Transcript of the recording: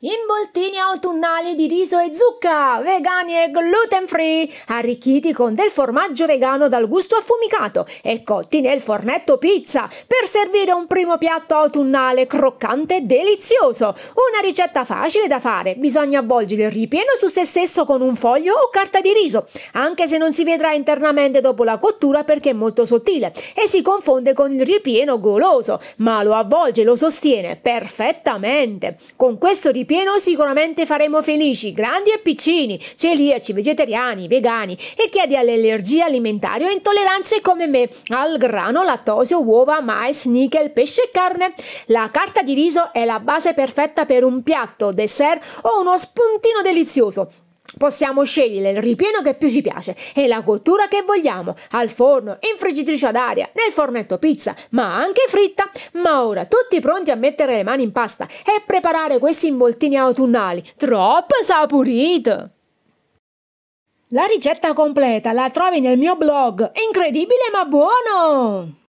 Involtini autunnali di riso e zucca, vegani e gluten free, arricchiti con del formaggio vegano dal gusto affumicato e cotti nel fornetto pizza per servire un primo piatto autunnale croccante e delizioso. Una ricetta facile da fare, bisogna avvolgere il ripieno su se stesso con un foglio o carta di riso, anche se non si vedrà internamente dopo la cottura perché è molto sottile e si confonde con il ripieno goloso, ma lo avvolge e lo sostiene perfettamente. Con questo ripieno ripieno sicuramente faremo felici grandi e piccini, celiaci, vegetariani, vegani e chi ha di allergie alimentari o intolleranze come me al grano, lattosio, uova, mais, nickel, pesce e carne. La carta di riso è la base perfetta per un piatto, dessert o uno spuntino delizioso Possiamo scegliere il ripieno che più ci piace e la cottura che vogliamo, al forno, in friggitrice ad aria, nel fornetto pizza, ma anche fritta. Ma ora tutti pronti a mettere le mani in pasta e preparare questi involtini autunnali, troppo saporiti! La ricetta completa la trovi nel mio blog, incredibile ma buono!